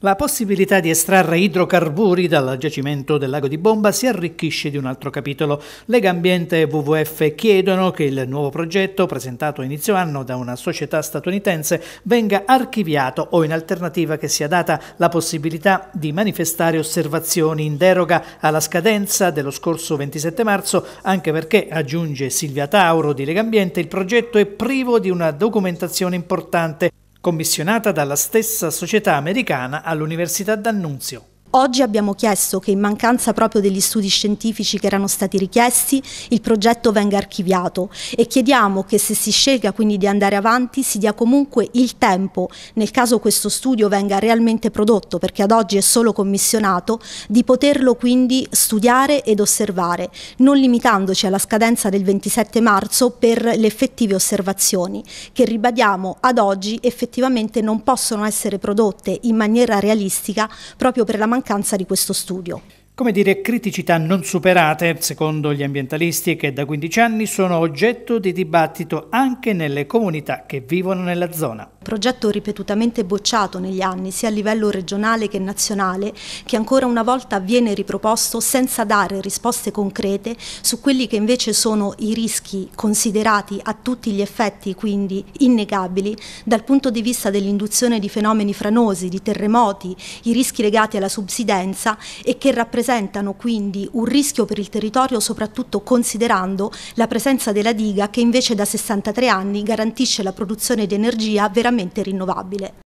La possibilità di estrarre idrocarburi dal giacimento del lago di Bomba si arricchisce di un altro capitolo. Legambiente e WWF chiedono che il nuovo progetto, presentato a inizio anno da una società statunitense, venga archiviato o in alternativa che sia data la possibilità di manifestare osservazioni in deroga alla scadenza dello scorso 27 marzo, anche perché, aggiunge Silvia Tauro di Legambiente, il progetto è privo di una documentazione importante commissionata dalla stessa società americana all'Università d'Annunzio. Oggi abbiamo chiesto che in mancanza proprio degli studi scientifici che erano stati richiesti, il progetto venga archiviato e chiediamo che se si scelga quindi di andare avanti si dia comunque il tempo, nel caso questo studio venga realmente prodotto, perché ad oggi è solo commissionato, di poterlo quindi studiare ed osservare, non limitandoci alla scadenza del 27 marzo per le effettive osservazioni, che ribadiamo ad oggi effettivamente non possono essere prodotte in maniera realistica proprio per la mancanza mancanza di questo studio come dire, criticità non superate, secondo gli ambientalisti, che da 15 anni sono oggetto di dibattito anche nelle comunità che vivono nella zona. Progetto ripetutamente bocciato negli anni, sia a livello regionale che nazionale, che ancora una volta viene riproposto senza dare risposte concrete su quelli che invece sono i rischi considerati a tutti gli effetti, quindi innegabili, dal punto di vista dell'induzione di fenomeni franosi, di terremoti, i rischi legati alla subsidenza e che rappresentano rappresentano quindi un rischio per il territorio soprattutto considerando la presenza della diga che invece da 63 anni garantisce la produzione di energia veramente rinnovabile.